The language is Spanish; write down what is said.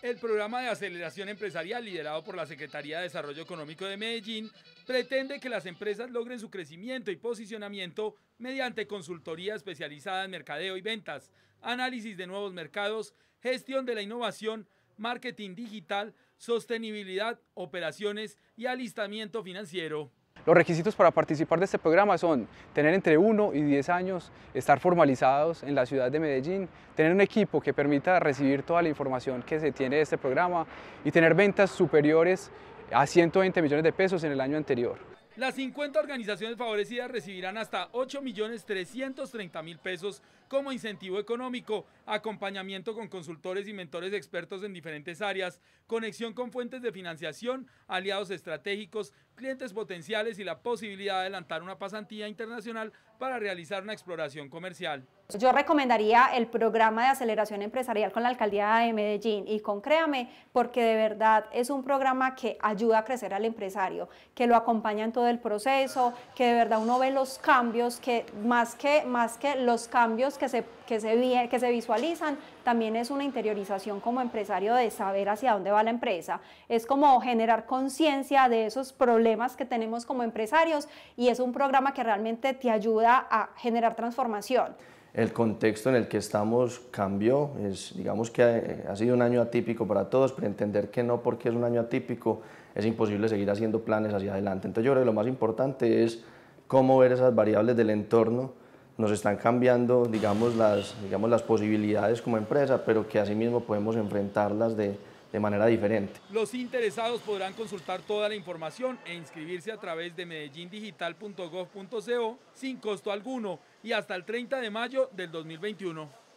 El programa de aceleración empresarial liderado por la Secretaría de Desarrollo Económico de Medellín pretende que las empresas logren su crecimiento y posicionamiento mediante consultoría especializada en mercadeo y ventas, análisis de nuevos mercados, gestión de la innovación, marketing digital, sostenibilidad, operaciones y alistamiento financiero. Los requisitos para participar de este programa son tener entre 1 y 10 años, estar formalizados en la ciudad de Medellín, tener un equipo que permita recibir toda la información que se tiene de este programa y tener ventas superiores a 120 millones de pesos en el año anterior. Las 50 organizaciones favorecidas recibirán hasta 8.330.000 pesos como incentivo económico, acompañamiento con consultores y mentores expertos en diferentes áreas, conexión con fuentes de financiación, aliados estratégicos, clientes potenciales y la posibilidad de adelantar una pasantía internacional para realizar una exploración comercial. Yo recomendaría el programa de aceleración empresarial con la Alcaldía de Medellín y con Créame, porque de verdad es un programa que ayuda a crecer al empresario, que lo acompaña en todo el proceso, que de verdad uno ve los cambios, que más que, más que los cambios que se, que, se, que se visualizan, también es una interiorización como empresario de saber hacia dónde va la empresa. Es como generar conciencia de esos problemas que tenemos como empresarios y es un programa que realmente te ayuda a generar transformación. El contexto en el que estamos cambió, es, digamos que eh, ha, sido un año atípico para todos, pero entender que no porque es un año atípico es imposible seguir haciendo planes hacia adelante. Entonces yo creo que lo más importante es cómo ver esas variables del entorno, nos están cambiando, digamos, las, digamos, las posibilidades como empresa, pero que asimismo podemos enfrentarlas de, de manera diferente. Los interesados podrán consultar toda la información e inscribirse a través de medellindigital.gov.co sin costo alguno y hasta el 30 de mayo del 2021.